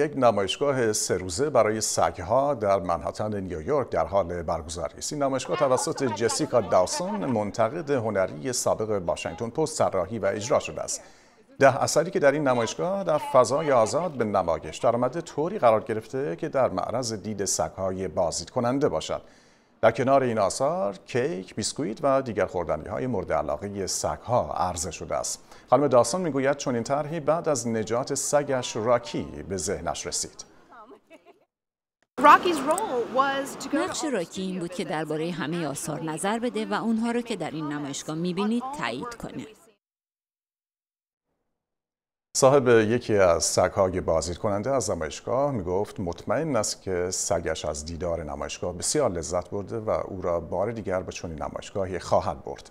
یک نمایشگاه سه روزه برای سگها در منحتن نیویورک در حال برگزاری است این نمایشگاه توسط جسیکا داوسون منتقد هنری سابق واشنگتن پست طراحی و اجرا شده است ده اثری که در این نمایشگاه در فضای آزاد به نمایش درآمده طوری قرار گرفته که در معرض دید سگهای بازدید کننده باشد در کنار این آثار کیک، بیسکویت و دیگر خوردنی های مورد علاقه سگ ها عرضه شده است. خانم داستان میگوید چون این طرحی بعد از نجات سگش راکی به ذهنش رسید. نقش راکی این بود که درباره همه آثار نظر بده و اونها رو که در این نمایشگاه میبینید تایید کنه. صاحب یکی از سگهای بازدید کننده از نمایشگاه گفت مطمئن است که سگش از دیدار نمایشگاه بسیار لذت برده و او را بار دیگر به چنین نمایشگاهی خواهد برد